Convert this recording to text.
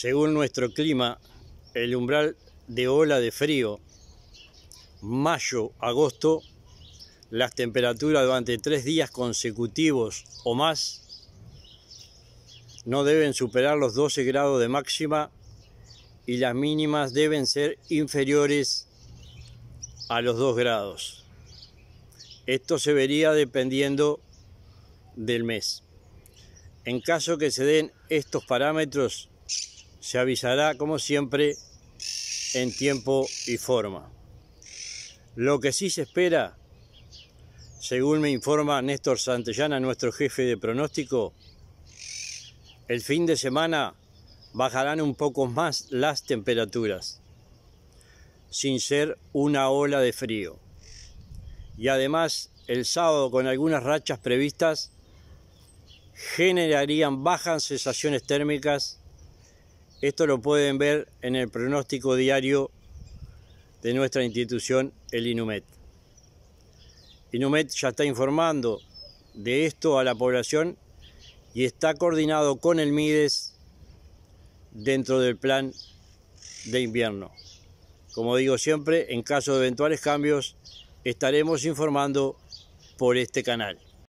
según nuestro clima, el umbral de ola de frío, mayo, agosto, las temperaturas durante tres días consecutivos o más no deben superar los 12 grados de máxima y las mínimas deben ser inferiores a los 2 grados. Esto se vería dependiendo del mes. En caso que se den estos parámetros, se avisará como siempre en tiempo y forma. Lo que sí se espera, según me informa Néstor Santellana, nuestro jefe de pronóstico, el fin de semana bajarán un poco más las temperaturas, sin ser una ola de frío. Y además, el sábado con algunas rachas previstas, generarían bajas sensaciones térmicas esto lo pueden ver en el pronóstico diario de nuestra institución, el INUMET. INUMET ya está informando de esto a la población y está coordinado con el MIDES dentro del plan de invierno. Como digo siempre, en caso de eventuales cambios estaremos informando por este canal.